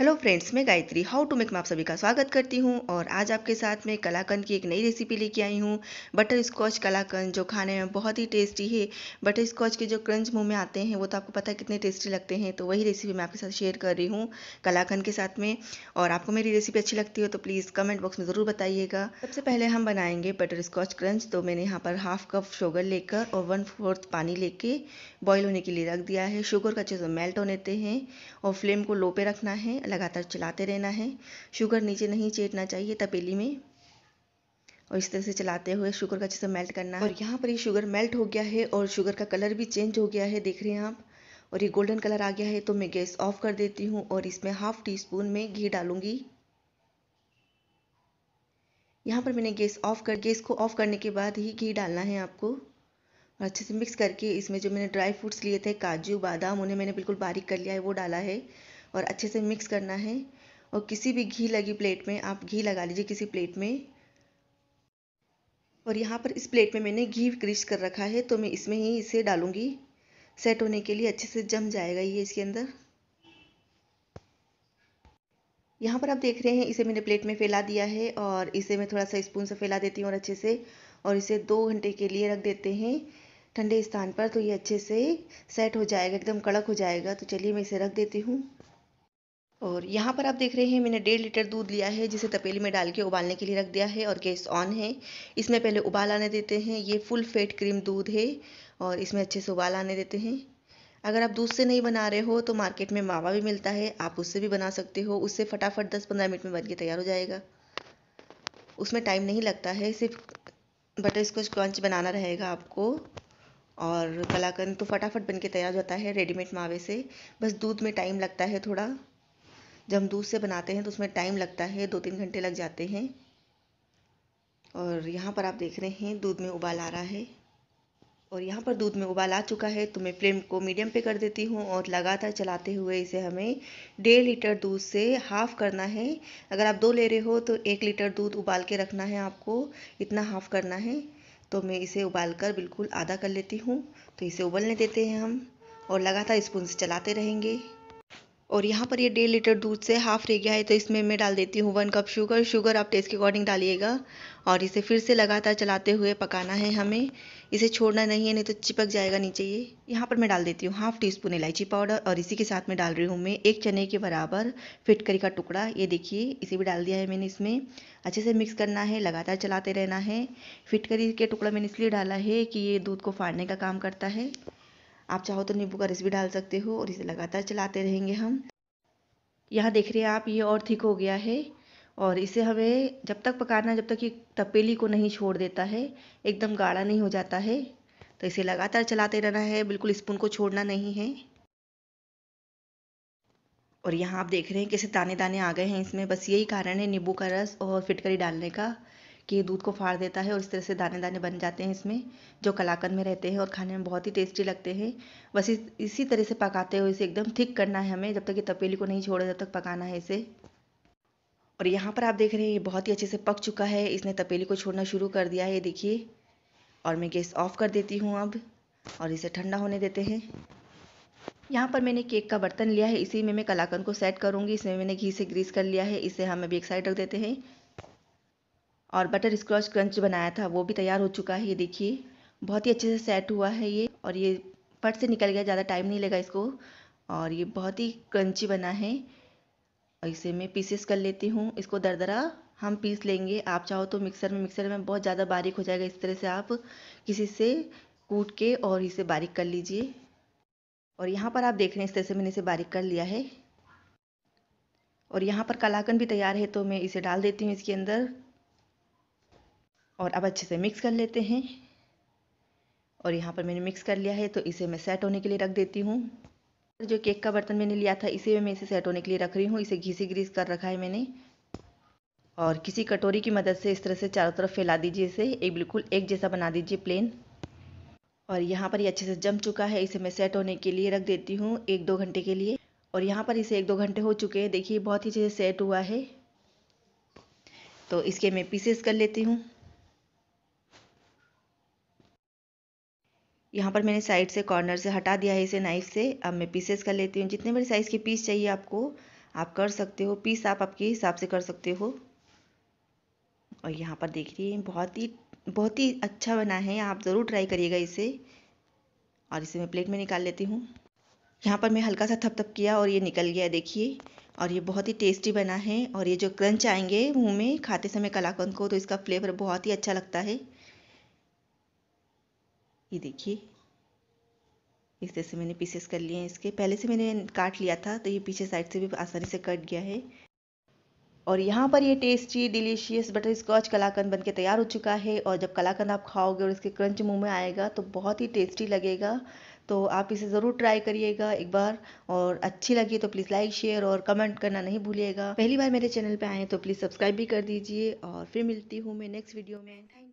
hello friends मैं Gayatri how to make मैं आप सभी का स्वागत करती हूँ और आज आपके साथ मैं कलाकंद की एक नई रेसिपी लेके आई हूँ बटर स्कॉच कलाकंद जो खाने में बहुत ही टेस्टी है बटर स्कॉच के जो क्रंच मुंह में आते हैं वो तो आपको पता है कितने टेस्टी लगते हैं तो वही रेसिपी मैं आपके साथ शेयर कर रही हूँ कलाकंद के साथ में और आपको मेरी रेसिपी अच्छी लगती हो तो प्लीज़ कमेंट बॉक्स में ज़रूर बताइएगा सबसे पहले हम बनाएंगे बटर स्कॉच क्रंच तो मैंने यहाँ पर हाफ कप शुगर लेकर और वन फोर्थ पानी लेके बॉयल होने के लिए रख दिया है शुगर का अच्छे से मेल्ट होने हैं और फ्लेम को लो पे रखना है लगातार चलाते रहना है शुगर नीचे नहीं चेटना चाहिए तपेली में और इस तरह से चलाते हुए शुगर का अच्छे से मेल्ट करना है और यहाँ पर ये शुगर मेल्ट हो गया है और शुगर का कलर भी चेंज हो गया है देख रहे हैं आप और ये गोल्डन कलर आ गया है तो मैं गैस ऑफ कर देती हूँ और इसमें हाफ़ टी स्पून में घी डालूंगी यहाँ पर मैंने गैस ऑफ कर गैस को ऑफ करने के बाद ही घी डालना है आपको और अच्छे से मिक्स करके इसमें जो मैंने ड्राई फ्रूट्स लिए थे काजू बादाम उन्हें मैंने बिल्कुल बारीक कर लिया है वो डाला है और अच्छे से मिक्स करना है और किसी भी घी लगी प्लेट में आप घी लगा लीजिए किसी प्लेट में और यहाँ पर इस प्लेट में मैंने घी क्रिश कर रखा है तो मैं इसमें ही इसे डालूँगी सेट होने के लिए अच्छे से जम जाएगा ये इसके अंदर यहाँ पर आप देख रहे हैं इसे मैंने प्लेट में फैला दिया है और इसे मैं थोड़ा सा स्पून से फैला देती हूँ और अच्छे से और इसे दो घंटे के लिए रख देते हैं ठंडे स्थान पर तो ये अच्छे से सेट हो जाएगा एकदम कड़क हो जाएगा तो चलिए मैं इसे रख देती हूँ और यहाँ पर आप देख रहे हैं मैंने डेढ़ लीटर दूध लिया है जिसे तपेली में डाल के उबालने के लिए रख दिया है और गैस ऑन है इसमें पहले उबाल आने देते हैं ये फुल फैट क्रीम दूध है और इसमें अच्छे से उबाल आने देते हैं अगर आप दूध से नहीं बना रहे हो तो मार्केट में मावा भी मिलता है आप उससे भी बना सकते हो उससे फटाफट दस पंद्रह मिनट में बन के तैयार हो जाएगा उसमें टाइम नहीं लगता है सिर्फ बटर स्कॉच क्रंच बनाना रहेगा आपको और कलाकंद तो फटाफट बन के तैयार होता है रेडीमेड मावे से बस दूध में टाइम लगता है थोड़ा जब हम दूध से बनाते हैं तो उसमें टाइम लगता है दो तीन घंटे लग जाते हैं और यहाँ पर आप देख रहे हैं दूध में उबाल आ रहा है और यहाँ पर दूध में उबाल आ चुका है तो मैं फ्लेम को मीडियम पे कर देती हूँ और लगातार चलाते हुए इसे हमें डेढ़ लीटर दूध से हाफ़ करना है अगर आप दो ले रहे हो तो एक लीटर दूध उबाल के रखना है आपको इतना हाफ़ करना है तो मैं इसे उबाल कर बिल्कुल आधा कर लेती हूँ तो इसे उबलने देते हैं हम और लगातार स्पून से चलाते रहेंगे और यहाँ पर ये डेढ़ लीटर दूध से हाफ रह गया है तो इसमें मैं डाल देती हूँ वन कप शुगर शुगर आप टेस्ट के अकॉर्डिंग डालिएगा और इसे फिर से लगातार चलाते हुए पकाना है हमें इसे छोड़ना नहीं है नहीं तो चिपक जाएगा नीचे ये यहाँ पर मैं डाल देती हूँ हाफ टी स्पून इलायची पाउडर और इसी के साथ में डाल रही हूँ मैं एक चने के बराबर फिटकरी का टुकड़ा ये देखिए इसे भी डाल दिया है मैंने इसमें अच्छे से मिक्स करना है लगातार चलाते रहना है फिटकरी के टुकड़ा मैंने इसलिए डाला है कि ये दूध को फाड़ने का काम करता है आप चाहो तो नींबू का रस भी डाल सकते हो और इसे लगातार चलाते रहेंगे हम यहाँ देख रहे हैं आप ये और थिक हो गया है और इसे हमें जब तक पकाना जब तक ये तपेली को नहीं छोड़ देता है एकदम गाढ़ा नहीं हो जाता है तो इसे लगातार चलाते रहना है बिल्कुल स्पून को छोड़ना नहीं है और यहाँ आप देख रहे हैं कैसे दाने दाने आ गए हैं इसमें बस यही कारण है नींबू का रस और फिटकरी डालने का कि दूध को फाड़ देता है और इस तरह से दाने दाने बन जाते हैं इसमें जो कलाकंद में रहते हैं और खाने में बहुत ही टेस्टी लगते हैं बस इसी तरह से पकाते हुए इसे एकदम थिक करना है हमें जब तक ये तपेली को नहीं छोड़े जब तक पकाना है इसे और यहाँ पर आप देख रहे हैं ये बहुत ही अच्छे से पक चुका है इसने तपेली को छोड़ना शुरू कर दिया है ये देखिए और मैं गैस ऑफ कर देती हूँ अब और इसे ठंडा होने देते हैं यहाँ पर मैंने केक का बर्तन लिया है इसी में मैं कलाकंद को सेट करूँगी इसमें मैंने घी से ग्रीस कर लिया है इसे हम अभी एक साइड रख देते हैं और बटर स्क्रॉच क्रंच बनाया था वो भी तैयार हो चुका है ये देखिए बहुत ही अच्छे से सेट हुआ है ये और ये फट से निकल गया ज़्यादा टाइम नहीं लगा इसको और ये बहुत ही क्रंची बना है और इसे मैं पीसेस कर लेती हूँ इसको दरदरा हम पीस लेंगे आप चाहो तो मिक्सर में मिक्सर में बहुत ज़्यादा बारीक हो जाएगा इस तरह से आप किसी से कूट के और इसे बारीक कर लीजिए और यहाँ पर आप देख रहे हैं इस तरह से मैंने इसे बारीक कर लिया है और यहाँ पर कलाकन भी तैयार है तो मैं इसे डाल देती हूँ इसके अंदर और अब अच्छे से मिक्स कर लेते हैं और यहाँ पर मैंने मिक्स कर लिया है तो इसे मैं सेट होने के लिए रख देती हूँ जो केक का बर्तन मैंने लिया था इसे भी मैं इसे सेट होने के लिए रख रही हूँ इसे घी से ग्रीस कर रखा है मैंने और किसी कटोरी की मदद से इस तरह से चारों तरफ फैला दीजिए इसे एक बिल्कुल एक जैसा बना दीजिए प्लेन और यहाँ पर ये अच्छे से जम चुका है इसे मैं सेट होने के लिए रख देती हूँ एक दो घंटे के लिए और यहाँ पर इसे एक दो घंटे हो चुके हैं देखिए बहुत ही अच्छे सेट हुआ है तो इसके मैं पीसेस कर लेती हूँ यहाँ पर मैंने साइड से कॉर्नर से हटा दिया है इसे नाइफ से अब मैं पीसेस कर लेती हूँ जितने बड़े साइज़ के पीस चाहिए आपको आप कर सकते हो पीस आप आपके हिसाब से कर सकते हो और यहाँ पर देख देखिए बहुत ही बहुत ही अच्छा बना है आप ज़रूर ट्राई करिएगा इसे और इसे मैं प्लेट में निकाल लेती हूँ यहाँ पर मैं हल्का सा थप थप किया और ये निकल गया देखिए और ये बहुत ही टेस्टी बना है और ये जो क्रंच आएंगे मुँह में खाते समय कलाकंद को तो इसका फ्लेवर बहुत ही अच्छा लगता है ये देखिए इस तरह से मैंने पीसेस कर लिए हैं इसके पहले से मैंने काट लिया था तो ये पीछे साइड से भी आसानी से कट गया है और यहाँ पर ये tasty delicious butterscotch kalakand बनके तैयार हो चुका है और जब कलाकंद आप खाओगे और इसके क्रंच मुंह में आएगा तो बहुत ही टेस्टी लगेगा तो आप इसे ज़रूर ट्राई करिएगा एक बार और अच्छी लगी तो प्लीज़ लाइक शेयर और कमेंट करना नहीं भूलिएगा पहली बार मेरे चैनल पर आएँ तो प्लीज़ सब्सक्राइब भी कर दीजिए और फिर मिलती हूँ मैं नेक्स्ट वीडियो में थैंक